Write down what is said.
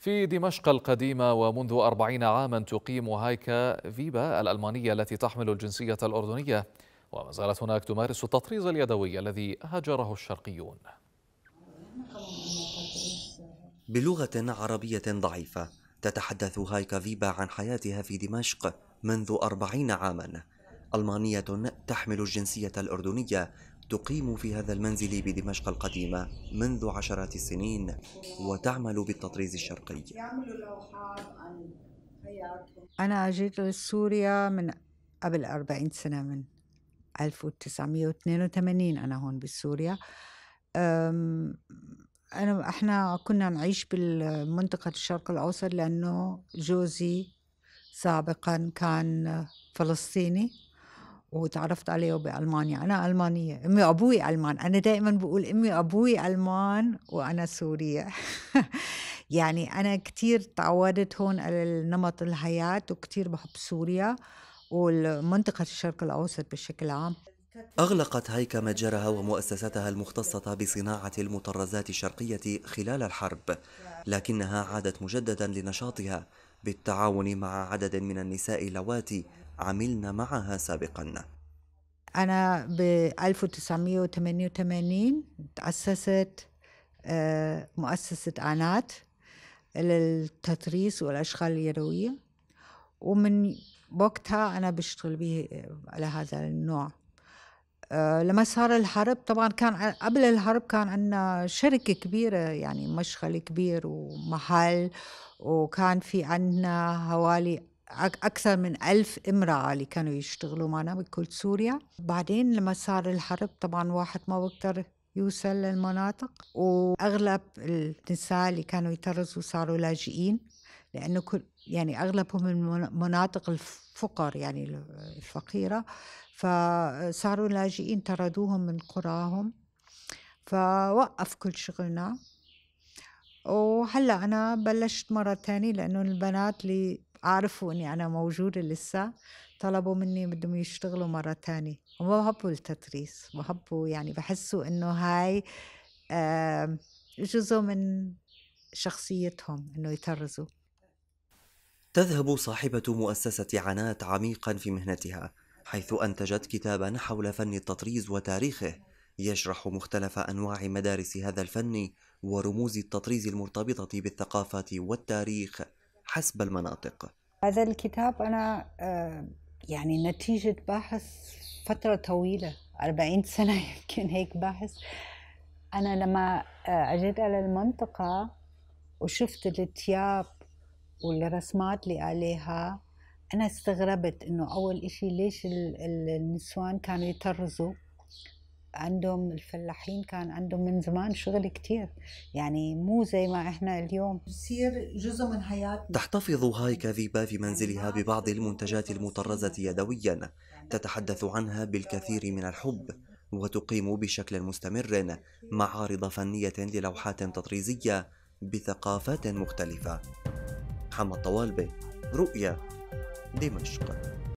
في دمشق القديمة ومنذ أربعين عاما تقيم هايكا فيبا الألمانية التي تحمل الجنسية الأردنية وما زالت هناك تمارس التطريز اليدوي الذي هجره الشرقيون بلغة عربية ضعيفة تتحدث هايكا فيبا عن حياتها في دمشق منذ أربعين عاما ألمانية تحمل الجنسية الأردنية تقيم في هذا المنزل بدمشق القديمة منذ عشرات السنين وتعمل بالتطريز الشرقي أنا جيت لسوريا من قبل 40 سنة من 1982 أنا هون بسوريا أنا إحنا كنا نعيش بالمنطقة الشرق الأوسط لأنه جوزي سابقا كان فلسطيني وتعرفت عليه بألمانيا أنا ألمانية أمي وأبوي ألمان أنا دائما بقول أمي وأبوي ألمان وأنا سورية يعني أنا كثير تعودت هون على نمط الحياة وكثير بحب سوريا ومنطقة الشرق الأوسط بشكل عام أغلقت هيك متجرها ومؤسستها المختصة بصناعة المطرزات الشرقية خلال الحرب لكنها عادت مجددا لنشاطها بالتعاون مع عدد من النساء اللواتي عملن معها سابقا أنا ب 1988 تأسست آه، مؤسسة عنات للتطريز والأشغال اليدوية ومن وقتها أنا بشتغل به على هذا النوع آه، لما صار الحرب طبعا كان قبل الحرب كان عندنا شركة كبيرة يعني مشغل كبير ومحل وكان في عندنا حوالي أكثر من ألف امرأة اللي كانوا يشتغلوا معنا بكل سوريا بعدين لما صار الحرب طبعا واحد ما بقدر يوصل للمناطق وأغلب النساء اللي كانوا يطرزوا صاروا لاجئين لأنه كل يعني أغلبهم من مناطق الفقر يعني الفقيرة فصاروا لاجئين طردوهم من قراهم فوقف كل شغلنا وهلا أنا بلشت مرة ثانيه لأنه البنات اللي عرفوا إني أنا موجودة لسه طلبوا مني بدهم يشتغلوا مرة ثانيه وما بحبوا التدريس بحبوا يعني بحسوا إنه هاي جزء من شخصيتهم إنه يطرزوا تذهب صاحبة مؤسسة عنات عميقا في مهنتها حيث أنتجت كتابا حول فن التطريز وتاريخه يشرح مختلف أنواع مدارس هذا الفن ورموز التطريز المرتبطة بالثقافة والتاريخ حسب المناطق هذا الكتاب أنا آه، يعني نتيجة باحث فترة طويلة 40 سنة يمكن هيك باحث أنا لما أجيت آه، على المنطقة وشفت التياب والرسمات اللي عليها أنا استغربت إنه أول إشي ليش النسوان كانوا يطرزوا عندهم الفلاحين كان عندهم من زمان شغل كتير يعني مو زي ما احنا اليوم بصير جزء من حياتنا تحتفظ هاي كذيبة في منزلها يعني ببعض المنتجات المطرزة يدويا تتحدث عنها بالكثير من الحب وتقيم بشكل مستمر معارض فنية للوحات تطريزية بثقافات مختلفة حما طوالبي رؤيا دمشق